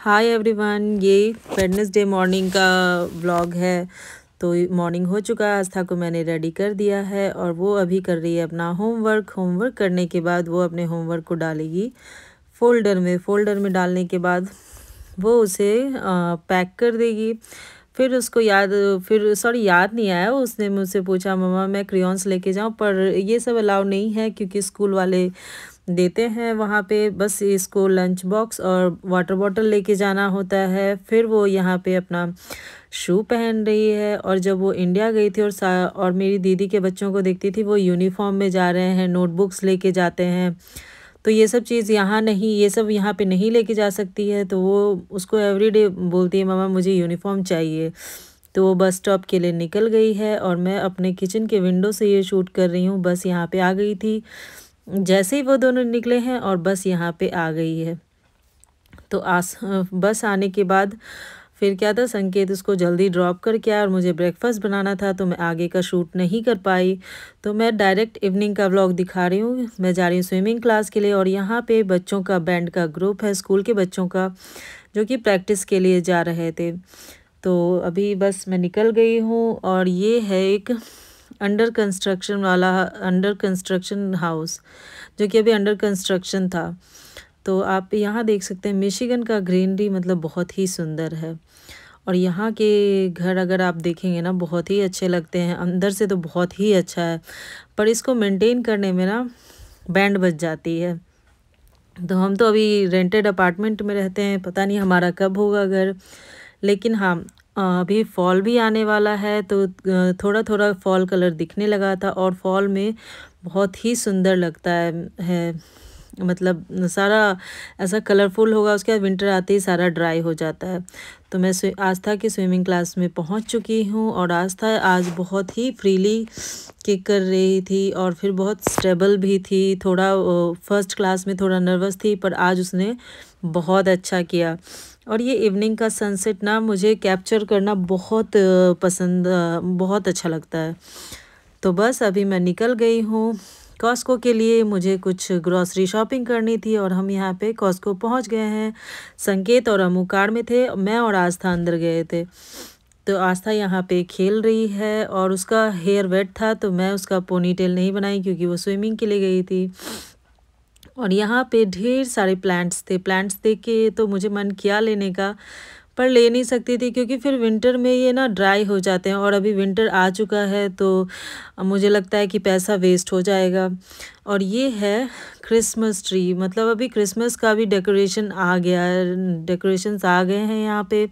हाय everyone ये Wednesday morning का vlog है तो मॉर्निंग हो चुका है आस्था को मैंने रेडी कर दिया है और वो अभी कर रही है अपना होमवर्क होमवर्क करने के बाद वो अपने होमवर्क को डालेगी फोल्डर में फोल्डर में डालने के बाद वो उसे पैक कर देगी फिर उसको याद फिर सॉरी याद नहीं आया उसने मुझसे पूछा मम्मा मैं क्रियॉन्स लेके जाऊँ पर ये सब अलाउ नहीं है क्योंकि स्कूल वाले देते हैं वहाँ पे बस इसको लंच बॉक्स और वाटर बॉटल लेके जाना होता है फिर वो यहाँ पे अपना शू पहन रही है और जब वो इंडिया गई थी और सा और मेरी दीदी के बच्चों को देखती थी वो यूनिफॉर्म में जा रहे हैं नोटबुक्स लेके जाते हैं तो ये सब चीज़ यहाँ नहीं ये सब यहाँ पे नहीं लेके जा सकती है तो वो उसको एवरीडे बोलती है मामा मुझे यूनिफॉर्म चाहिए तो वो बस स्टॉप के लिए निकल गई है और मैं अपने किचन के विंडो से ये शूट कर रही हूँ बस यहाँ पर आ गई थी जैसे ही वो दोनों निकले हैं और बस यहाँ पे आ गई है तो आस बस आने के बाद फिर क्या था संकेत उसको जल्दी ड्रॉप करके आया और मुझे ब्रेकफास्ट बनाना था तो मैं आगे का शूट नहीं कर पाई तो मैं डायरेक्ट इवनिंग का व्लॉग दिखा रही हूँ मैं जा रही हूँ स्विमिंग क्लास के लिए और यहाँ पे बच्चों का बैंड का ग्रुप है स्कूल के बच्चों का जो कि प्रैक्टिस के लिए जा रहे थे तो अभी बस मैं निकल गई हूँ और ये है एक अंडर कंस्ट्रक्शन वाला अंडर कंस्ट्रक्शन हाउस जो कि अभी अंडर कंस्ट्रक्शन था तो आप यहाँ देख सकते हैं मिशिगन का ग्रीनरी मतलब बहुत ही सुंदर है और यहाँ के घर अगर आप देखेंगे ना बहुत ही अच्छे लगते हैं अंदर से तो बहुत ही अच्छा है पर इसको मेंटेन करने में ना बैंड बज जाती है तो हम तो अभी रेंटेड अपार्टमेंट में रहते हैं पता नहीं हमारा कब होगा घर लेकिन हाँ अभी फॉल भी आने वाला है तो थोड़ा थोड़ा फॉल कलर दिखने लगा था और फॉल में बहुत ही सुंदर लगता है, है मतलब सारा ऐसा कलरफुल होगा उसके बाद विंटर आते ही सारा ड्राई हो जाता है तो मैं आस्था की स्विमिंग क्लास में पहुंच चुकी हूं और आस्था आज बहुत ही फ्रीली किक कर रही थी और फिर बहुत स्टेबल भी थी थोड़ा फर्स्ट क्लास में थोड़ा नर्वस थी पर आज उसने बहुत अच्छा किया और ये इवनिंग का सनसेट ना मुझे कैप्चर करना बहुत पसंद बहुत अच्छा लगता है तो बस अभी मैं निकल गई हूँ कॉस्को के लिए मुझे कुछ ग्रॉसरी शॉपिंग करनी थी और हम यहाँ पे कॉस्को पहुँच गए हैं संकेत और अमू कार में थे मैं और आस्था अंदर गए थे तो आस्था यहाँ पे खेल रही है और उसका हेयर वेट था तो मैं उसका पोनी टेल नहीं बनाई क्योंकि वो स्विमिंग के लिए गई थी और यहाँ पे ढेर सारे प्लांट्स थे प्लांट्स देख के तो मुझे मन किया लेने का पर ले नहीं सकती थी क्योंकि फिर विंटर में ये ना ड्राई हो जाते हैं और अभी विंटर आ चुका है तो मुझे लगता है कि पैसा वेस्ट हो जाएगा और ये है क्रिसमस ट्री मतलब अभी क्रिसमस का भी डेकोरेशन आ गया है डेकोरेशंस आ गए हैं यहाँ पे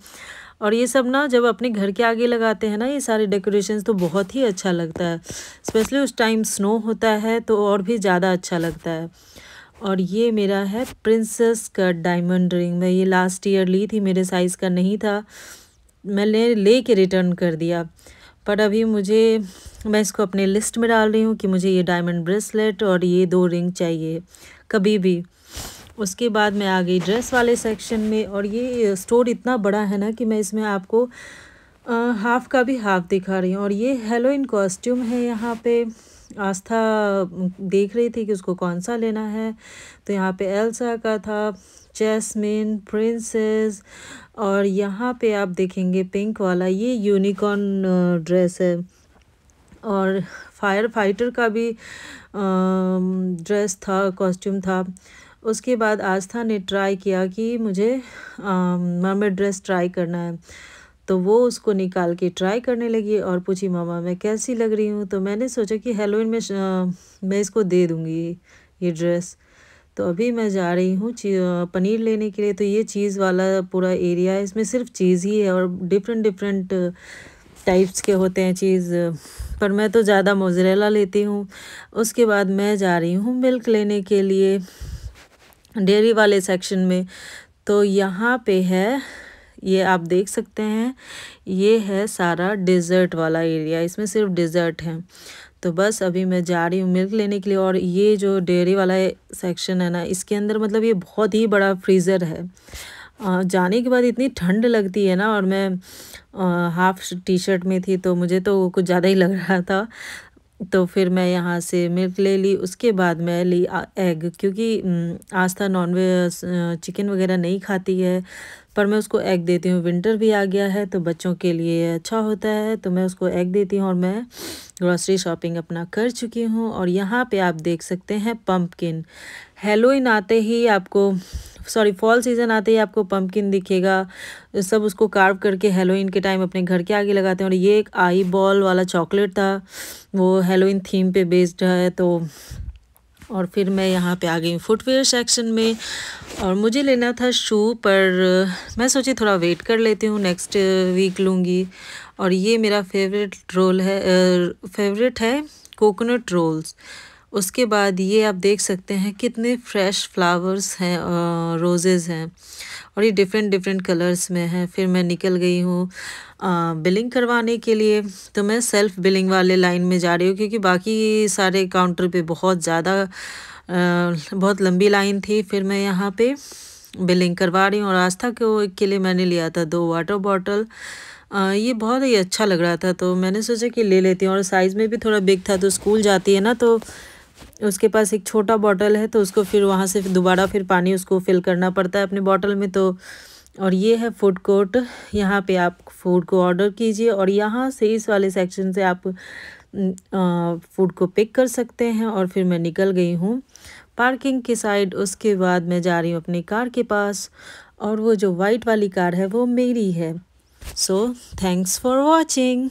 और ये सब ना जब अपने घर के आगे लगाते हैं ना ये सारे डेकोरेशंस तो बहुत ही अच्छा लगता है स्पेशली उस टाइम स्नो होता है तो और भी ज़्यादा अच्छा लगता है और ये मेरा है प्रिंसेस का डायमंड रिंग मैं ये लास्ट ईयर ली थी मेरे साइज़ का नहीं था मैंने ले के रिटर्न कर दिया पर अभी मुझे मैं इसको अपने लिस्ट में डाल रही हूँ कि मुझे ये डायमंड ब्रेसलेट और ये दो रिंग चाहिए कभी भी उसके बाद मैं आ गई ड्रेस वाले सेक्शन में और ये स्टोर इतना बड़ा है ना कि मैं इसमें आपको हाफ़ का भी हाफ़ दिखा रही हूँ और ये हेलोइन कॉस्ट्यूम है यहाँ पे आस्था देख रही थी कि उसको कौन सा लेना है तो यहाँ पे एल्सा का था जैस्मिन प्रिंसेस और यहाँ पे आप देखेंगे पिंक वाला ये यूनिकॉर्न ड्रेस है और फायर फाइटर का भी ड्रेस था कॉस्ट्यूम था उसके बाद आस्था ने ट्राई किया कि मुझे मरमेड ड्रेस ट्राई करना है तो वो उसको निकाल के ट्राई करने लगी और पूछी मामा मैं कैसी लग रही हूँ तो मैंने सोचा कि हेलोइन में आ, मैं इसको दे दूँगी ये ड्रेस तो अभी मैं जा रही हूँ पनीर लेने के लिए तो ये चीज़ वाला पूरा एरिया है इसमें सिर्फ चीज़ ही है और डिफरेंट डिफरेंट टाइप्स के होते हैं चीज़ पर मैं तो ज़्यादा मोजरेला लेती हूँ उसके बाद मैं जा रही हूँ मिल्क लेने के लिए डेयरी वाले सेक्शन में तो यहाँ पे है ये आप देख सकते हैं ये है सारा डिज़र्ट वाला एरिया इसमें सिर्फ डिज़र्ट है तो बस अभी मैं जा रही हूँ मिल्क लेने के लिए और ये जो डेयरी वाला सेक्शन है ना इसके अंदर मतलब ये बहुत ही बड़ा फ्रीज़र है जाने के बाद इतनी ठंड लगती है ना और मैं हाफ टी शर्ट में थी तो मुझे तो कुछ ज़्यादा ही लग रहा था तो फिर मैं यहाँ से मिल्क ले ली उसके बाद मैं ली एग क्योंकि आस्था वेज चिकन वगैरह नहीं खाती है पर मैं उसको एग देती हूँ विंटर भी आ गया है तो बच्चों के लिए अच्छा होता है तो मैं उसको एग देती हूँ और मैं ग्रॉसरी शॉपिंग अपना कर चुकी हूँ और यहाँ पे आप देख सकते हैं पम्पकिन हेलोइन आते ही आपको सॉरी फॉल सीज़न आते ही आपको पम्पकिन दिखेगा सब उसको कार्व करके हेलोइन के टाइम अपने घर के आगे लगाते हैं और ये एक आई बॉल वाला चॉकलेट था वो हेलोइन थीम पे बेस्ड है तो और फिर मैं यहाँ पे आ गई फुटवेयर सेक्शन में और मुझे लेना था शू पर मैं सोची थोड़ा वेट कर लेती हूँ नेक्स्ट वीक लूँगी और ये मेरा फेवरेट रोल है फेवरेट है कोकोनट रोल्स उसके बाद ये आप देख सकते हैं कितने फ्रेश फ्लावर्स हैं रोजेज़ हैं और ये डिफरेंट डिफरेंट कलर्स में है फिर मैं निकल गई हूँ बिलिंग करवाने के लिए तो मैं सेल्फ बिलिंग वाले लाइन में जा रही हूँ क्योंकि बाकी सारे काउंटर पे बहुत ज़्यादा बहुत लंबी लाइन थी फिर मैं यहाँ पे बिलिंग करवा रही हूँ और आस्था के, के लिए मैंने लिया था दो वाटर बॉटल आ, ये बहुत ही अच्छा लग रहा था तो मैंने सोचा कि ले लेती हूँ और साइज़ में भी थोड़ा बिग था तो स्कूल जाती है ना तो उसके पास एक छोटा बॉटल है तो उसको फिर वहाँ से दोबारा फिर पानी उसको फिल करना पड़ता है अपने बॉटल में तो और ये है फूड कोर्ट यहाँ पे आप फूड को ऑर्डर कीजिए और यहाँ से इस वाले सेक्शन से आप फूड को पिक कर सकते हैं और फिर मैं निकल गई हूँ पार्किंग के साइड उसके बाद मैं जा रही हूँ अपनी कार के पास और वो जो वाइट वाली कार है वो मेरी है सो थैंक्स फॉर वॉचिंग